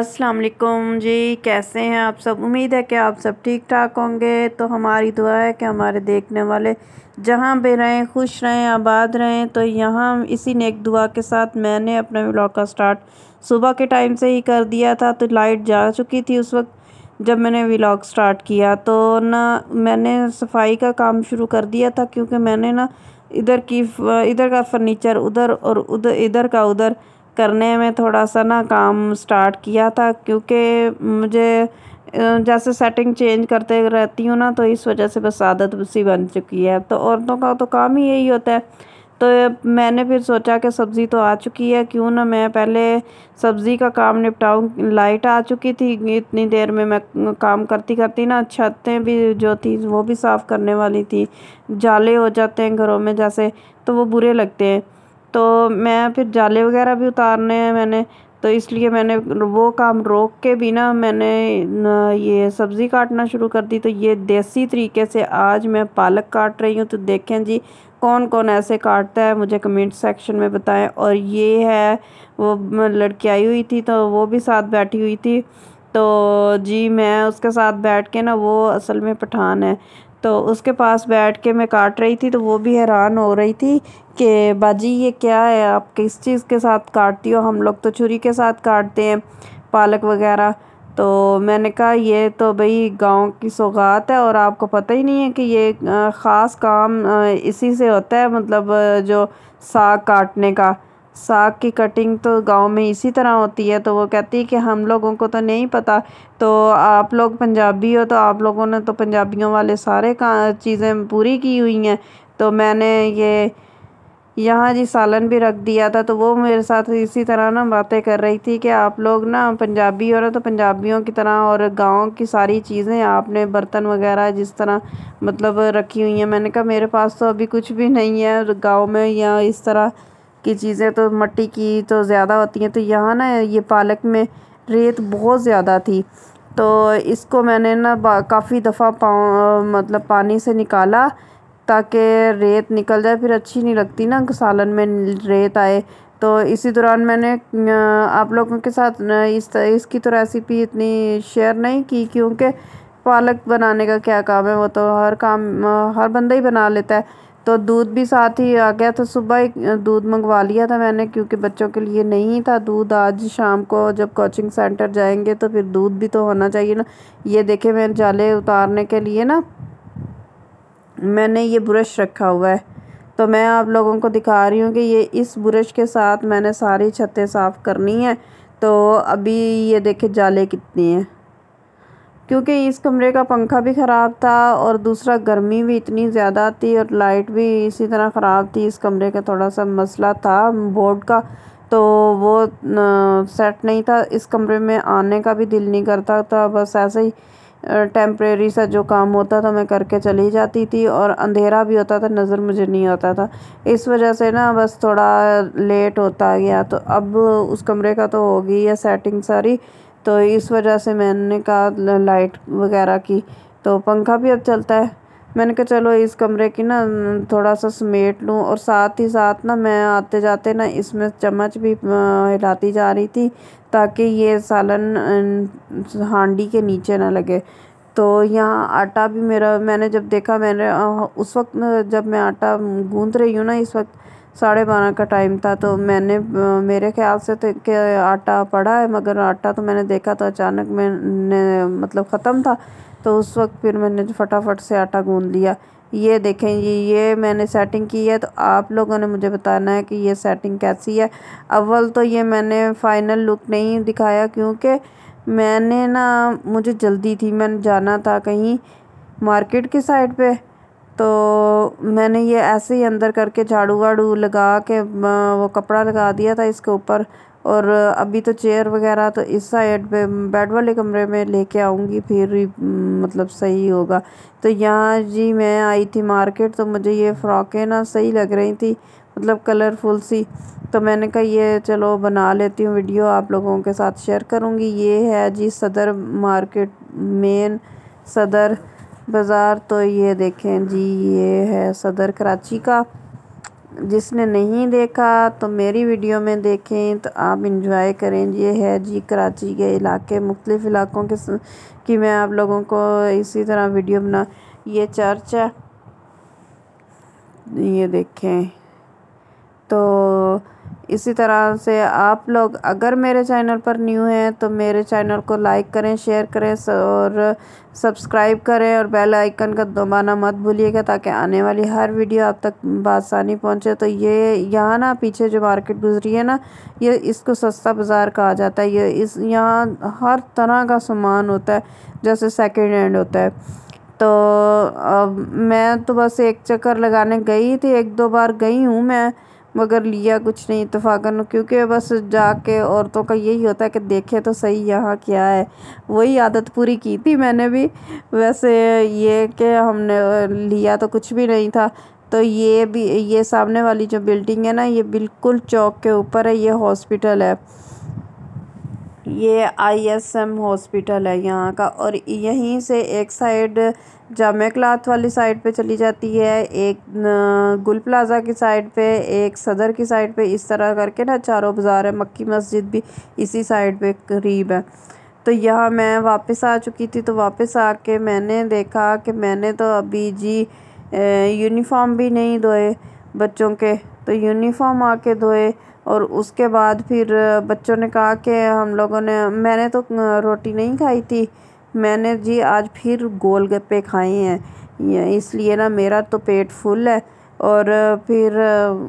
अस्सलाम वालेकुम जी कैसे हैं आप सब उम्मीद है कि आप सब ठीक ठाक होंगे तो हमारी दुआ है कि हमारे देखने वाले जहाँ भी रहें खुश रहें आबाद रहें तो यहाँ इसी नेक दुआ के साथ मैंने अपना व्लॉग का स्टार्ट सुबह के टाइम से ही कर दिया था तो लाइट जा चुकी थी उस वक्त जब मैंने व्लॉग स्टार्ट किया तो ना मैंने सफाई का काम शुरू कर दिया था क्योंकि मैंने ना इधर की इधर का फर्नीचर उधर और उधर इधर का उधर करने में थोड़ा सा ना काम स्टार्ट किया था क्योंकि मुझे जैसे सेटिंग चेंज करते रहती हूँ ना तो इस वजह से बस आदत सी बन चुकी है तो औरतों का तो काम ही यही होता है तो मैंने फिर सोचा कि सब्ज़ी तो आ चुकी है क्यों ना मैं पहले सब्ज़ी का काम निपटाऊँ लाइट आ चुकी थी इतनी देर में मैं काम करती करती ना छतें भी जो थी वो भी साफ़ करने वाली थी जाले हो जाते हैं घरों में जैसे तो वो बुरे लगते हैं तो मैं फिर जाले वगैरह भी उतारने हैं मैंने तो इसलिए मैंने वो काम रोक के भी ना मैंने ये सब्ज़ी काटना शुरू कर दी तो ये देसी तरीके से आज मैं पालक काट रही हूँ तो देखें जी कौन कौन ऐसे काटता है मुझे कमेंट सेक्शन में बताएं और ये है वो लड़की आई हुई थी तो वो भी साथ बैठी हुई थी तो जी मैं उसके साथ बैठ के ना वो असल में पठान है तो उसके पास बैठ के मैं काट रही थी तो वो भी हैरान हो रही थी कि बाजी ये क्या है आप किस चीज़ के साथ काटती हो हम लोग तो छुरी के साथ काटते हैं पालक वगैरह तो मैंने कहा ये तो भाई गांव की सौगात है और आपको पता ही नहीं है कि ये ख़ास काम इसी से होता है मतलब जो साग काटने का साग की कटिंग तो गांव में इसी तरह होती है तो वो कहती है कि हम लोगों को तो नहीं पता तो आप लोग पंजाबी हो तो आप लोगों ने तो पंजाबियों वाले सारे का चीज़ें पूरी की हुई हैं तो मैंने ये यहाँ जी सालन भी रख दिया था तो वो मेरे साथ इसी तरह ना बातें कर रही थी कि आप लोग ना पंजाबी हो ना तो पंजाबियों की तरह और गांव की सारी चीज़ें आपने बर्तन वगैरह जिस तरह मतलब रखी हुई हैं मैंने कहा मेरे पास तो अभी कुछ भी नहीं है गांव में या इस तरह की चीज़ें तो मट्टी की तो ज़्यादा होती हैं तो यहाँ ना ये पालक में रेत बहुत ज़्यादा थी तो इसको मैंने ना काफ़ी दफ़ा मतलब पानी से निकाला ताकि रेत निकल जाए फिर अच्छी नहीं लगती ना सालन में रेत आए तो इसी दौरान मैंने आप लोगों के साथ इस इसकी तो रेसिपी इतनी शेयर नहीं की क्योंकि पालक बनाने का क्या काम है वो तो हर काम हर बंदा ही बना लेता है तो दूध भी साथ ही आ गया था सुबह दूध मंगवा लिया था मैंने क्योंकि बच्चों के लिए नहीं था दूध आज शाम को जब कोचिंग सेंटर जाएंगे तो फिर दूध भी तो होना चाहिए ना ये देखे मैंने जाले उतारने के लिए ना मैंने ये ब्रश रखा हुआ है तो मैं आप लोगों को दिखा रही हूँ कि ये इस ब्रश के साथ मैंने सारी छतें साफ़ करनी है तो अभी ये देखे जाले कितनी हैं क्योंकि इस कमरे का पंखा भी ख़राब था और दूसरा गर्मी भी इतनी ज़्यादा थी और लाइट भी इसी तरह ख़राब थी इस कमरे का थोड़ा सा मसला था बोर्ड का तो वो सेट नहीं था इस कमरे में आने का भी दिल नहीं करता था बस ऐसे ही टेम्प्रेरी सा जो काम होता था मैं करके चली जाती थी और अंधेरा भी होता था नज़र मुझे नहीं आता था इस वजह से ना बस थोड़ा लेट होता गया तो अब उस कमरे का तो हो गई है सेटिंग सारी तो इस वजह से मैंने कहा लाइट वगैरह की तो पंखा भी अब चलता है मैंने कहा चलो इस कमरे की ना थोड़ा सा समेट लूँ और साथ ही साथ ना मैं आते जाते ना इसमें चम्मच भी हिलाती जा रही थी ताकि ये सालन हांडी के नीचे ना लगे तो यहाँ आटा भी मेरा मैंने जब देखा मैंने उस वक्त जब मैं आटा गूंद रही हूँ ना इस वक्त साढ़े बारह का टाइम था तो मैंने मेरे ख्याल से तो के आटा पड़ा है मगर आटा तो मैंने देखा तो अचानक मैंने मतलब ख़त्म था तो उस वक्त फिर मैंने फटाफट से आटा गूँध लिया ये देखें ये ये मैंने सेटिंग की है तो आप लोगों ने मुझे बताना है कि ये सेटिंग कैसी है अव्वल तो ये मैंने फ़ाइनल लुक नहीं दिखाया क्योंकि मैंने ना मुझे जल्दी थी मैंने जाना था कहीं मार्केट की साइड पे तो मैंने ये ऐसे ही अंदर करके झाड़ू वाड़ू लगा के वो कपड़ा लगा दिया था इसके ऊपर और अभी तो चेयर वगैरह तो इस साइड पे बेड वाले कमरे में लेके आऊँगी फिर मतलब सही होगा तो यहाँ जी मैं आई थी मार्केट तो मुझे ये फ़्रॉकें ना सही लग रही थी मतलब कलरफुल सी तो मैंने कहा ये चलो बना लेती हूँ वीडियो आप लोगों के साथ शेयर करूँगी ये है जी सदर मार्केट मेन सदर बाजार तो ये देखें जी ये है सदर कराची का जिसने नहीं देखा तो मेरी वीडियो में देखें तो आप इंजॉय करें ये है जी कराची के इलाके मुख्तलिफ़ इलाक़ों के कि मैं आप लोगों को इसी तरह वीडियो बना ये चर्च है ये देखें तो इसी तरह से आप लोग अगर मेरे चैनल पर न्यू हैं तो मेरे चैनल को लाइक करें शेयर करें और सब्सक्राइब करें और बेल आइकन का दबाना मत भूलिएगा ताकि आने वाली हर वीडियो आप तक बासानी पहुंचे तो ये यहाँ ना पीछे जो मार्केट गुजरी है ना ये इसको सस्ता बाज़ार कहा जाता है ये इस यहाँ हर तरह का सामान होता है जैसे सेकेंड हैंड होता है तो अब मैं तो बस एक चक्कर लगाने गई थी एक दो बार गई हूँ मैं मगर लिया कुछ नहीं इतफाक़न क्योंकि बस जाके औरतों का यही होता है कि देखे तो सही यहाँ क्या है वही आदत पूरी की थी मैंने भी वैसे ये कि हमने लिया तो कुछ भी नहीं था तो ये भी ये सामने वाली जो बिल्डिंग है ना ये बिल्कुल चौक के ऊपर है ये हॉस्पिटल है ये आई.एस.एम. हॉस्पिटल है यहाँ का और यहीं से एक साइड जामे क्लाथ वाली साइड पे चली जाती है एक गुल प्लाजा की साइड पे एक सदर की साइड पे इस तरह करके ना चारों बाज़ार है मक्की मस्जिद भी इसी साइड पे करीब है तो यहाँ मैं वापस आ चुकी थी तो वापस आके मैंने देखा कि मैंने तो अभी जी यूनिफॉर्म भी नहीं धोए बच्चों के तो यूनिफॉर्म आके धोए और उसके बाद फिर बच्चों ने कहा कि हम लोगों ने मैंने तो रोटी नहीं खाई थी मैंने जी आज फिर गोलगप्पे खाए हैं इसलिए ना मेरा तो पेट फुल है और फिर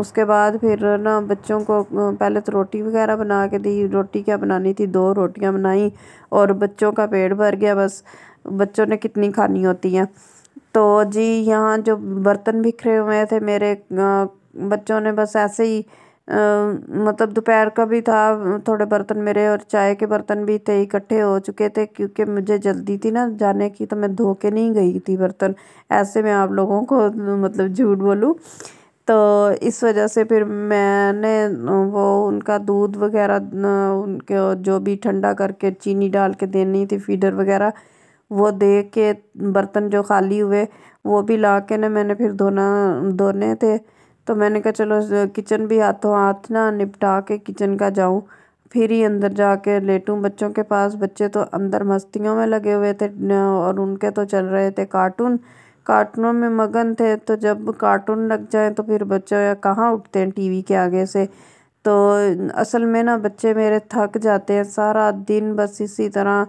उसके बाद फिर ना बच्चों को पहले तो रोटी वगैरह बना के दी रोटी क्या बनानी थी दो रोटियां बनाई और बच्चों का पेट भर गया बस बच्चों ने कितनी खानी होती हैं तो जी यहाँ जो बर्तन बिखरे हुए थे मेरे बच्चों ने बस ऐसे ही मतलब दोपहर का भी था थोड़े बर्तन मेरे और चाय के बर्तन भी थे इकट्ठे हो चुके थे क्योंकि मुझे जल्दी थी ना जाने की तो मैं धो के नहीं गई थी बर्तन ऐसे मैं आप लोगों को मतलब झूठ बोलूँ तो इस वजह से फिर मैंने वो उनका दूध वगैरह उनके जो भी ठंडा करके चीनी डाल के देनी थी फीडर वगैरह वो दे के बर्तन जो खाली हुए वो भी ला के ना मैंने फिर धोना धोने थे तो मैंने कहा चलो किचन भी हाथों हाथ ना निपटा के किचन का जाऊँ फिर ही अंदर जाके लेटूं बच्चों के पास बच्चे तो अंदर मस्तियों में लगे हुए थे और उनके तो चल रहे थे कार्टून कार्टूनों में मगन थे तो जब कार्टून लग जाए तो फिर बच्चे कहाँ उठते हैं टीवी के आगे से तो असल में ना बच्चे मेरे थक जाते हैं सारा दिन बस इसी तरह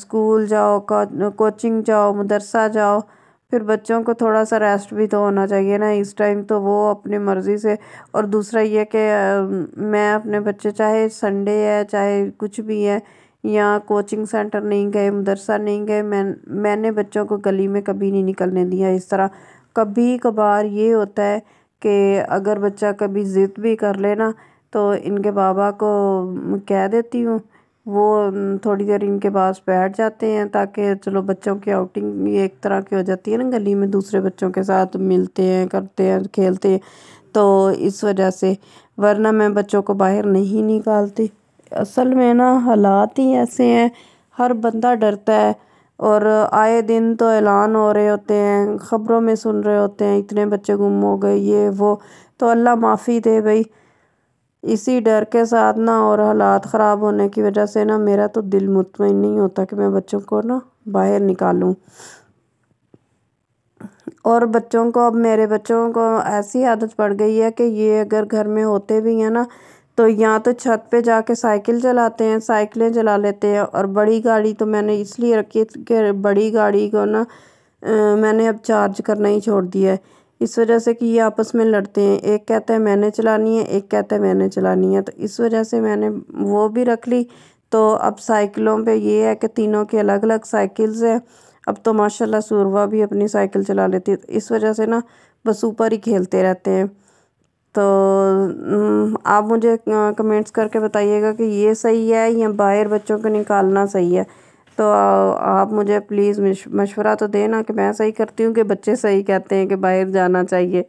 स्कूल जाओ कोचिंग जाओ मदरसा जाओ फिर बच्चों को थोड़ा सा रेस्ट भी तो होना चाहिए ना इस टाइम तो वो अपनी मर्ज़ी से और दूसरा ये कि मैं अपने बच्चे चाहे संडे है चाहे कुछ भी है या कोचिंग सेंटर नहीं गए मदरसा नहीं गए मैं मैंने बच्चों को गली में कभी नहीं निकलने दिया इस तरह कभी कभार ये होता है कि अगर बच्चा कभी ज़िद भी कर लेना तो इनके बाबा को कह देती हूँ वो थोड़ी देर इनके पास बैठ जाते हैं ताकि चलो बच्चों की आउटिंग भी एक तरह की हो जाती है ना गली में दूसरे बच्चों के साथ मिलते हैं करते हैं खेलते हैं तो इस वजह से वरना मैं बच्चों को बाहर नहीं निकालती असल में ना हालात ही ऐसे हैं हर बंदा डरता है और आए दिन तो ऐलान हो रहे होते हैं ख़बरों में सुन रहे होते हैं इतने बच्चे गुम हो गए ये वो तो अल्लाह माफ़ी दे भाई इसी डर के साथ ना और हालात ख़राब होने की वजह से ना मेरा तो दिल मुतमिन नहीं होता कि मैं बच्चों को ना बाहर निकालूं और बच्चों को अब मेरे बच्चों को ऐसी आदत पड़ गई है कि ये अगर घर में होते भी हैं ना तो या तो छत पे जाके साइकिल चलाते हैं साइकिलें चला लेते हैं और बड़ी गाड़ी तो मैंने इसलिए रखी कि बड़ी गाड़ी को ना मैंने अब चार्ज करना ही छोड़ दिया है इस वजह से कि ये आपस में लड़ते हैं एक कहता है मैंने चलानी है एक कहता है मैंने चलानी है तो इस वजह से मैंने वो भी रख ली तो अब साइकिलों पे ये है कि तीनों के अलग अलग साइकिल्स हैं अब तो माशाल्लाह सूरवा भी अपनी साइकिल चला लेती है तो इस वजह से ना बस ऊपर ही खेलते रहते हैं तो आप मुझे कमेंट्स करके बताइएगा कि ये सही है या बाहर बच्चों को निकालना सही है तो आप मुझे प्लीज़ मशवरा तो देना कि मैं सही करती हूँ कि बच्चे सही कहते हैं कि बाहर जाना चाहिए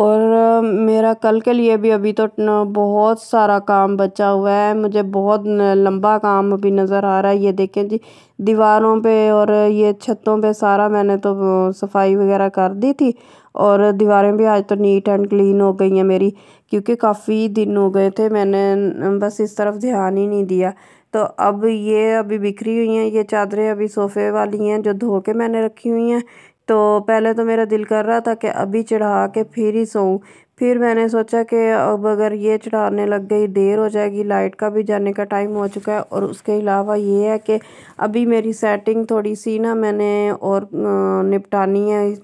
और मेरा कल के लिए भी अभी तो बहुत सारा काम बचा हुआ है मुझे बहुत लंबा काम अभी नज़र आ रहा है ये देखें जी दीवारों पे और ये छतों पे सारा मैंने तो सफाई वगैरह कर दी थी और दीवारें भी आज तो नीट एंड क्लीन हो गई हैं मेरी क्योंकि काफ़ी दिन हो गए थे मैंने बस इस तरफ ध्यान ही नहीं दिया तो अब ये अभी बिखरी हुई हैं ये चादरें अभी सोफ़े वाली हैं जो धो के मैंने रखी हुई हैं तो पहले तो मेरा दिल कर रहा था कि अभी चढ़ा के फिर ही सोऊं फिर मैंने सोचा कि अब अगर ये चढ़ाने लग गई देर हो जाएगी लाइट का भी जाने का टाइम हो चुका है और उसके अलावा ये है कि अभी मेरी सेटिंग थोड़ी सी ना मैंने और निपटानी है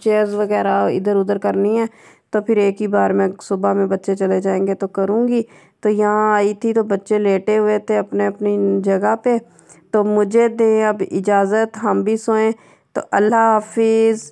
चेयर्स वगैरह इधर उधर करनी है तो फिर एक ही बार मैं सुबह में बच्चे चले जाएंगे तो करूँगी तो यहाँ आई थी तो बच्चे लेटे हुए थे अपने अपनी जगह पे तो मुझे दें अब इजाज़त हम भी सोएं तो अल्लाह हाफिज़